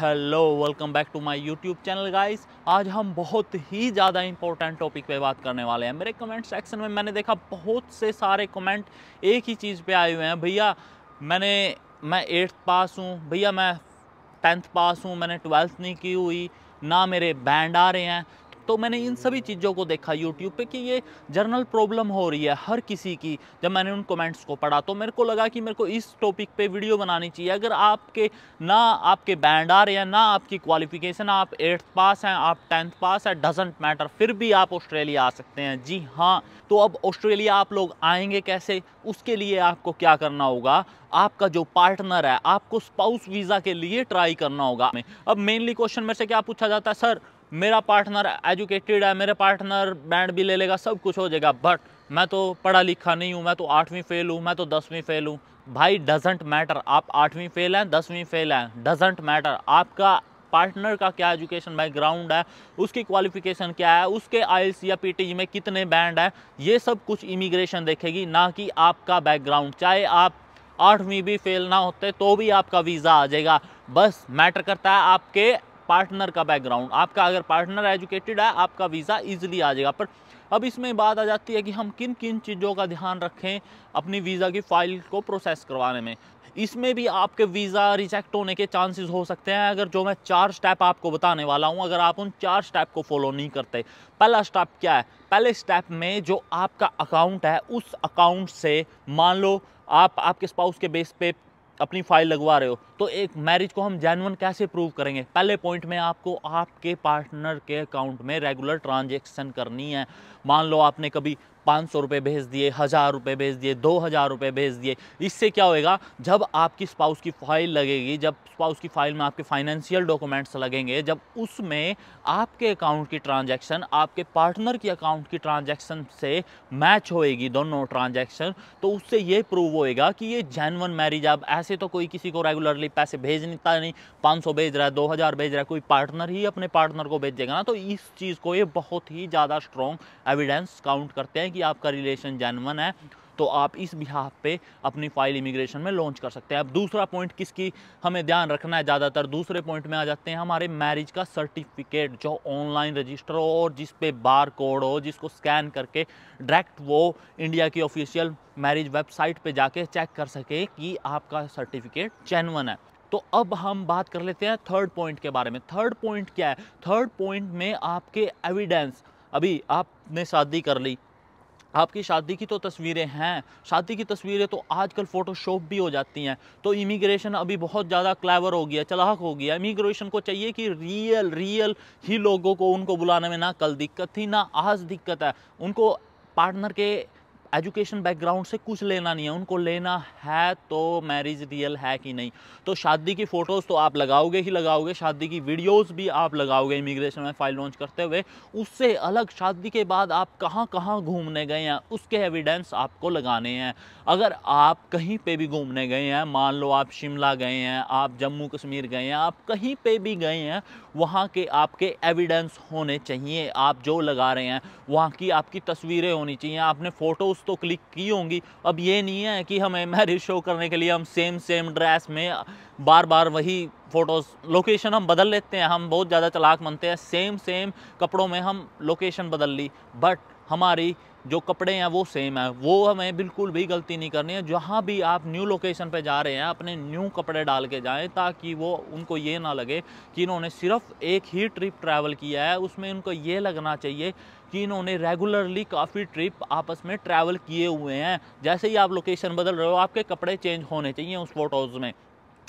hello welcome back to my YouTube channel guys आज हम बहुत ही ज़्यादा इंपॉर्टेंट टॉपिक पे बात करने वाले हैं मेरे कमेंट सेक्शन में मैंने देखा बहुत से सारे कमेंट एक ही चीज़ पे आए हुए हैं भैया मैंने मैं एट्थ पास हूँ भैया मैं टेंथ पास हूँ मैंने ट्वेल्थ नहीं की हुई ना मेरे बैंड आ रहे हैं तो मैंने इन सभी चीज़ों को देखा यूट्यूब पे कि ये जर्नल प्रॉब्लम हो रही है हर किसी की जब मैंने उन कमेंट्स को पढ़ा तो मेरे को लगा कि मेरे को इस टॉपिक पे वीडियो बनानी चाहिए अगर आपके ना आपके बैंड आ रहे हैं ना आपकी क्वालिफिकेशन आप एट्थ पास हैं आप टेंथ पास हैं डजेंट मैटर फिर भी आप ऑस्ट्रेलिया आ सकते हैं जी हाँ तो अब ऑस्ट्रेलिया आप लोग आएंगे कैसे उसके लिए आपको क्या करना होगा आपका जो पार्टनर है आपको स्पाउस वीज़ा के लिए ट्राई करना होगा अब मेनली क्वेश्चन मेरे से क्या पूछा जाता है सर मेरा पार्टनर एजुकेटेड है मेरे पार्टनर बैंड भी ले लेगा सब कुछ हो जाएगा बट मैं तो पढ़ा लिखा नहीं हूँ मैं तो आठवीं फेल हूँ मैं तो दसवीं फेल हूँ भाई डजेंट मैटर आप आठवीं फेल हैं दसवीं फेल हैं डजेंट मैटर आपका पार्टनर का क्या एजुकेशन बैकग्राउंड है उसकी क्वालिफिकेशन क्या है उसके आइल्स या पीटी e में कितने बैंड हैं ये सब कुछ इमिग्रेशन देखेगी ना कि आपका बैकग्राउंड चाहे आप आठवीं भी फेल ना होते तो भी आपका वीज़ा आ जाएगा बस मैटर करता है आपके पार्टनर का बैकग्राउंड आपका अगर पार्टनर एजुकेटेड है आपका वीज़ा ईजिली आ जाएगा पर अब इसमें बात आ जाती है कि हम किन किन चीज़ों का ध्यान रखें अपनी वीज़ा की फ़ाइल को प्रोसेस करवाने में इसमें भी आपके वीज़ा रिजेक्ट होने के चांसेस हो सकते हैं अगर जो मैं चार स्टेप आपको बताने वाला हूं अगर आप उन चार स्टेप को फॉलो नहीं करते पहला स्टेप क्या है पहले स्टेप में जो आपका अकाउंट है उस अकाउंट से मान लो आप आपके स्पाउस के बेस पे अपनी फाइल लगवा रहे हो तो एक मैरिज को हम जैनवन कैसे प्रूव करेंगे पहले पॉइंट में आपको आपके पार्टनर के अकाउंट में रेगुलर ट्रांजेक्शन करनी है मान लो आपने कभी पाँच सौ रुपये भेज दिए हज़ार रुपये भेज दिए दो हज़ार रुपये भेज दिए इससे क्या होएगा जब आपकी स्पाउस की फाइल लगेगी जब स्पाउस की फाइल में आपके फाइनेंशियल डॉक्यूमेंट्स लगेंगे जब उसमें आपके अकाउंट की ट्रांजैक्शन आपके पार्टनर की अकाउंट की ट्रांजैक्शन से मैच होएगी दोनों ट्रांजेक्शन तो उससे ये प्रूव होएगा कि ये जैनवन मैरिज आप ऐसे तो कोई किसी को रेगुलरली पैसे भेज नहींता नहीं पाँच भेज रहा है दो भेज रहा है कोई पार्टनर ही अपने पार्टनर को भेज देगा ना तो इस चीज़ को ये बहुत ही ज़्यादा स्ट्रॉन्ग एविडेंस काउंट करते हैं कि आपका रिलेशन जैनवन है तो आप इस बिहाफ पे अपनी फाइल इमिग्रेशन में लॉन्च कर सकते हैं अब दूसरा पॉइंट किसकी हमें ध्यान रखना है ज़्यादातर दूसरे पॉइंट में आ जाते हैं हमारे मैरिज का सर्टिफिकेट जो ऑनलाइन रजिस्टर हो और जिस पे बार कोड हो जिसको स्कैन करके डायरेक्ट वो इंडिया की ऑफिशियल मैरिज वेबसाइट पे जाके चेक कर सके कि आपका सर्टिफिकेट चैनवन है तो अब हम बात कर लेते हैं थर्ड पॉइंट के बारे में थर्ड पॉइंट क्या है थर्ड पॉइंट में आपके एविडेंस अभी आपने शादी कर ली आपकी शादी की तो तस्वीरें हैं शादी की तस्वीरें तो आजकल फ़ोटोशॉप भी हो जाती हैं तो इमिग्रेशन अभी बहुत ज़्यादा क्लेवर हो गया चलाक हो गया इमिग्रेशन को चाहिए कि रियल रियल ही लोगों को उनको बुलाने में ना कल दिक्कत थी ना आज दिक्कत है उनको पार्टनर के एजुकेशन बैकग्राउंड से कुछ लेना नहीं है उनको लेना है तो मैरिज रियल है कि नहीं तो शादी की फ़ोटोज़ तो आप लगाओगे ही लगाओगे शादी की वीडियोज़ भी आप लगाओगे इमिग्रेशन में फ़ाइल लॉन्च करते हुए उससे अलग शादी के बाद आप कहाँ कहाँ घूमने गए हैं उसके एविडेंस आपको लगाने हैं अगर आप कहीं पर भी घूमने गए हैं मान लो आप शिमला गए हैं आप जम्मू कश्मीर गए हैं आप कहीं पर भी गए हैं वहाँ के आपके एविडेंस होने चाहिए आप जो लगा रहे हैं वहाँ की आपकी तस्वीरें होनी चाहिए आपने फ़ोटोज़ तो क्लिक की होंगी अब ये नहीं है कि हमें मैरिज शो करने के लिए हम सेम सेम ड्रेस में बार बार वही फ़ोटोज़ लोकेशन हम बदल लेते हैं हम बहुत ज़्यादा चलाक मनते हैं सेम सेम कपड़ों में हम लोकेशन बदल ली बट हमारी जो कपड़े हैं वो सेम है वो हमें बिल्कुल भी गलती नहीं करनी है जहाँ भी आप न्यू लोकेशन पे जा रहे हैं अपने न्यू कपड़े डाल के जाएं ताकि वो उनको ये ना लगे कि इन्होंने सिर्फ एक ही ट्रिप ट्रैवल किया है उसमें उनको ये लगना चाहिए कि इन्होंने रेगुलरली काफ़ी ट्रिप आपस में ट्रैवल किए हुए हैं जैसे ही आप लोकेशन बदल रहे हो आपके कपड़े चेंज होने चाहिए उस फोटोज़ में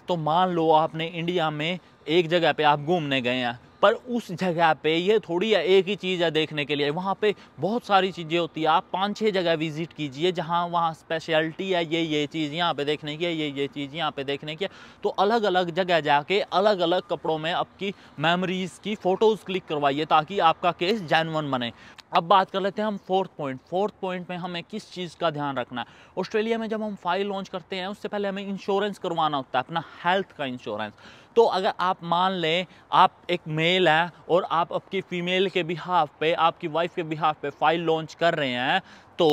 तो मान लो आपने इंडिया में एक जगह पे आप घूमने गए हैं पर उस जगह पे ये थोड़ी है एक ही चीज़ है देखने के लिए वहाँ पे बहुत सारी चीज़ें होती है आप पाँच छः जगह विज़िट कीजिए जहाँ वहाँ स्पेशलिटी है ये ये चीज़ यहाँ पे देखने की है ये ये चीज़ यहाँ पे देखने की है तो अलग अलग जगह जाके अलग अलग कपड़ों में आपकी मेमोरीज़ की फ़ोटोज़ क्लिक करवाइए ताकि आपका केस जैनवन बने अब बात कर लेते हैं हम फोर्थ पॉइंट फोर्थ पॉइंट में हमें किस चीज़ का ध्यान रखना है ऑस्ट्रेलिया में जब हम फाइल लॉन्च करते हैं उससे पहले हमें इंश्योरेंस करवाना होता है अपना हेल्थ का इंश्योरेंस तो अगर आप मान लें आप एक मेल है और आप आपकी फ़ीमेल के बिहाफ पे आपकी वाइफ के बिहाफ पे फाइल लॉन्च कर रहे हैं तो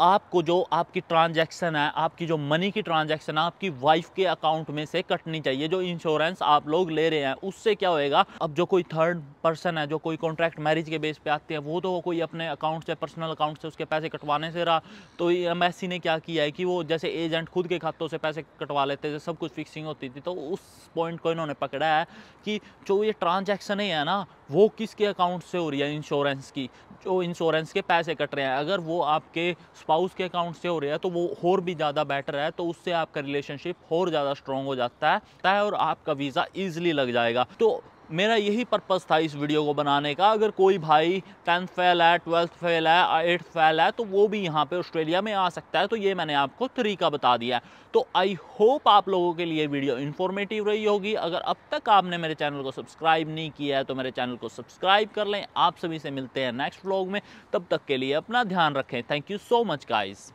आपको जो आपकी ट्रांजैक्शन है आपकी जो मनी की ट्रांजैक्शन है आपकी वाइफ के अकाउंट में से कटनी चाहिए जो इंश्योरेंस आप लोग ले रहे हैं उससे क्या होएगा अब जो कोई थर्ड पर्सन है जो कोई कॉन्ट्रैक्ट मैरिज के बेस पे आते हैं वो तो कोई अपने अकाउंट से पर्सनल अकाउंट से उसके पैसे कटवाने से रहा तो एम ने क्या किया है कि वो जैसे एजेंट खुद के खातों से पैसे कटवा लेते थे सब कुछ फिक्सिंग होती थी तो उस पॉइंट को इन्होंने पकड़ा है कि जो ये ही है ना वो किसके अकाउंट से हो रही है इंश्योरेंस की जो इंश्योरेंस के पैसे कट रहे हैं अगर वो आपके स्पाउस के अकाउंट से हो रहा है तो वो और भी ज़्यादा बेटर है तो उससे आपका रिलेशनशिप और ज़्यादा स्ट्रॉन्ग हो जाता है और आपका वीज़ा ईजिली लग जाएगा तो मेरा यही पर्पज़ था इस वीडियो को बनाने का अगर कोई भाई टेंथ फेल है ट्वेल्थ फेल है एट्थ फेल है तो वो भी यहाँ पे ऑस्ट्रेलिया में आ सकता है तो ये मैंने आपको तरीका बता दिया है तो आई होप आप लोगों के लिए वीडियो इन्फॉर्मेटिव रही होगी अगर अब तक आपने मेरे चैनल को सब्सक्राइब नहीं किया है तो मेरे चैनल को सब्सक्राइब कर लें आप सभी से मिलते हैं नेक्स्ट ब्लॉग में तब तक के लिए अपना ध्यान रखें thank you so much guys